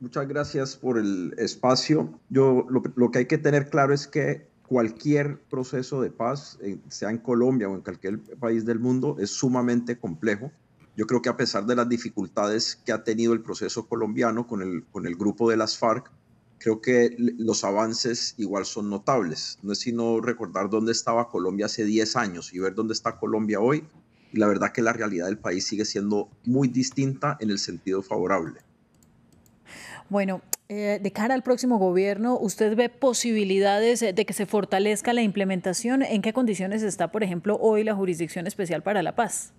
Muchas gracias por el espacio. Yo lo, que hay que tener claro es que cualquier proceso de paz, eh, sea en Colombia o en cualquier país del mundo, es sumamente complejo. Yo creo que a pesar de las dificultades que ha tenido el proceso colombiano con el, con el grupo de las FARC, creo que los avances igual son notables. No es sino recordar dónde estaba Colombia hace 10 años y ver dónde está Colombia hoy. Y la verdad que la realidad del país sigue siendo muy distinta en el sentido favorable. Bueno, eh, de cara al próximo gobierno, ¿usted ve posibilidades eh, de que se fortalezca la implementación? ¿En qué condiciones está, por ejemplo, hoy la Jurisdicción Especial para la Paz?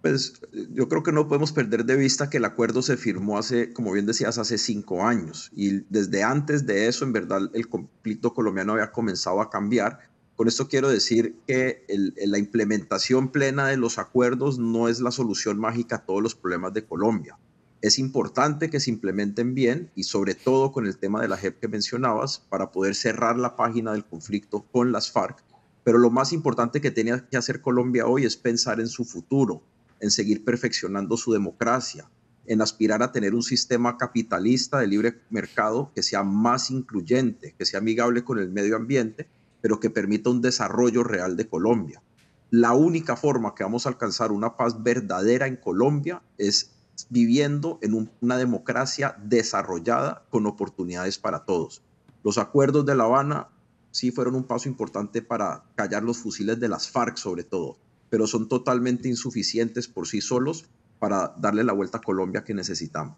Pues yo creo que no podemos perder de vista que el acuerdo se firmó hace, como bien decías, hace cinco años. Y desde antes de eso, en verdad, el conflicto colombiano había comenzado a cambiar. Con esto quiero decir que la implementación plena de los acuerdos no es la solución mágica a todos los problemas de Colombia es importante que se implementen bien y sobre todo con el tema de la JEP que mencionabas para poder cerrar la página del conflicto con las FARC. Pero lo más importante que tenía que hacer Colombia hoy es pensar en su futuro, en seguir perfeccionando su democracia, en aspirar a tener un sistema capitalista de libre mercado que sea más incluyente, que sea amigable con el medio ambiente, pero que permita un desarrollo real de Colombia. La única forma que vamos a alcanzar una paz verdadera en Colombia es viviendo en una democracia desarrollada con oportunidades para todos. Los acuerdos de La Habana sí fueron un paso importante para callar los fusiles de las FARC sobre todo, pero son totalmente insuficientes por sí solos para darle la vuelta a Colombia que necesitamos.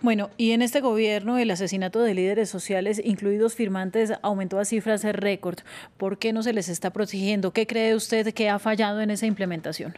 Bueno, y en este gobierno el asesinato de líderes sociales, incluidos firmantes, aumentó a cifras récord. ¿Por qué no se les está protegiendo? ¿Qué cree usted que ha fallado en esa implementación?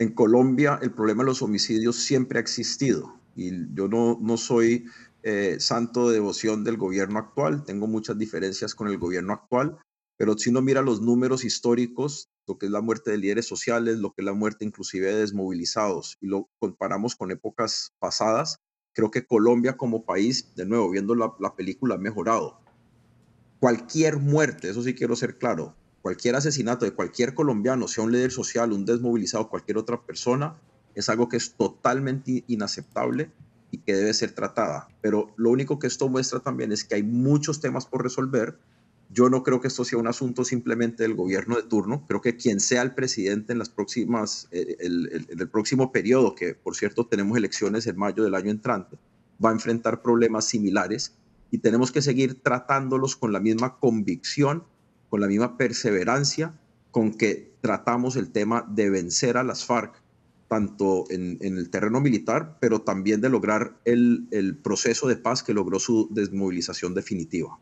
en Colombia el problema de los homicidios siempre ha existido y yo no, no soy eh, santo de devoción del gobierno actual, tengo muchas diferencias con el gobierno actual, pero si uno mira los números históricos, lo que es la muerte de líderes sociales, lo que es la muerte inclusive de desmovilizados, y lo comparamos con épocas pasadas, creo que Colombia como país, de nuevo, viendo la película, ha mejorado. Cualquier muerte, eso sí quiero ser claro, cualquier asesinato de cualquier colombiano, sea un líder social, un desmovilizado, cualquier otra persona, es algo que es totalmente inaceptable y que debe ser tratada. Pero lo único que esto muestra también es que hay muchos temas por resolver. Yo no creo que esto sea un asunto simplemente del gobierno de turno. Creo que quien sea el presidente en las próximas, eh, el, el, el próximo periodo, que por cierto tenemos elecciones en mayo del año entrante, va a enfrentar problemas similares y tenemos que seguir tratándolos con la misma convicción con la misma perseverancia con que tratamos el tema de vencer a las FARC, tanto en, el terreno militar, pero también de lograr el proceso de paz que logró su desmovilización definitiva.